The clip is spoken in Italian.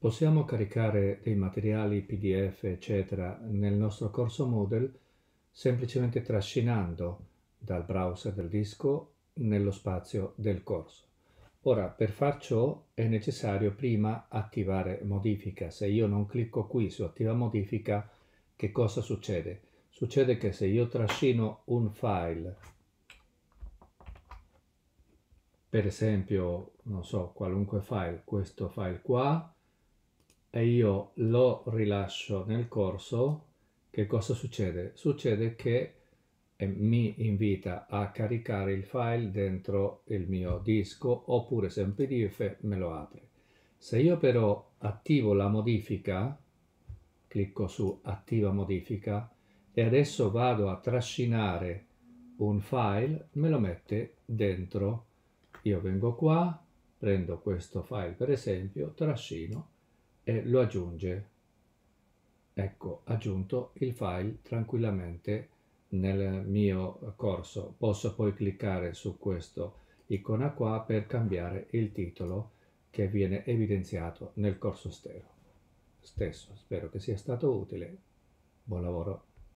Possiamo caricare dei materiali PDF, eccetera, nel nostro corso Moodle semplicemente trascinando dal browser del disco nello spazio del corso. Ora, per far ciò è necessario prima attivare modifica. Se io non clicco qui su attiva modifica, che cosa succede? Succede che se io trascino un file, per esempio, non so, qualunque file, questo file qua, e io lo rilascio nel corso, che cosa succede? Succede che eh, mi invita a caricare il file dentro il mio disco oppure se è un pdf me lo apre. Se io però attivo la modifica, clicco su attiva modifica e adesso vado a trascinare un file, me lo mette dentro. Io vengo qua, prendo questo file per esempio, trascino e lo aggiunge. Ecco, aggiunto il file tranquillamente nel mio corso. Posso poi cliccare su questa icona qua per cambiare il titolo che viene evidenziato nel corso stesso. Spero che sia stato utile. Buon lavoro.